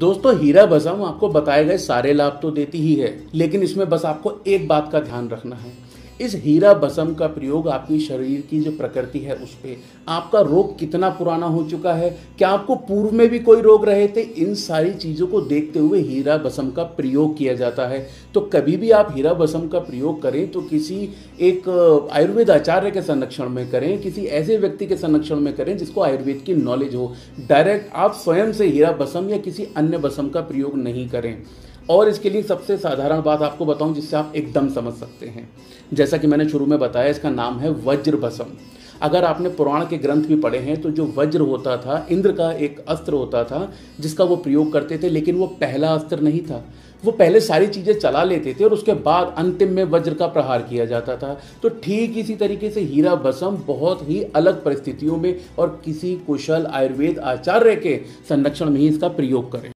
दोस्तों हीरा बजम आपको बताए गए सारे लाभ तो देती ही है लेकिन इसमें बस आपको एक बात का ध्यान रखना है इस हीरा बसम का प्रयोग आपकी शरीर की जो प्रकृति है उस पर आपका रोग कितना पुराना हो चुका है क्या आपको पूर्व में भी कोई रोग रहे थे इन सारी चीज़ों को देखते हुए हीरा बसम का प्रयोग किया जाता है तो कभी भी आप हीरा बसम का प्रयोग करें तो किसी एक आयुर्वेद आचार्य के संरक्षण में करें किसी ऐसे व्यक्ति के संरक्षण में करें जिसको आयुर्वेद की नॉलेज हो डायरेक्ट आप स्वयं से हीरा बसम या किसी अन्य बसम का प्रयोग नहीं करें और इसके लिए सबसे साधारण बात आपको बताऊं जिससे आप एकदम समझ सकते हैं जैसे जैसा कि मैंने शुरू में बताया इसका नाम है वज्र भसम अगर आपने पुराण के ग्रंथ भी पढ़े हैं तो जो वज्र होता था इंद्र का एक अस्त्र होता था जिसका वो प्रयोग करते थे लेकिन वो पहला अस्त्र नहीं था वो पहले सारी चीज़ें चला लेते थे और उसके बाद अंतिम में वज्र का प्रहार किया जाता था तो ठीक इसी तरीके से हीरा बसम बहुत ही अलग परिस्थितियों में और किसी कुशल आयुर्वेद आचार्य के संरक्षण में ही इसका प्रयोग करें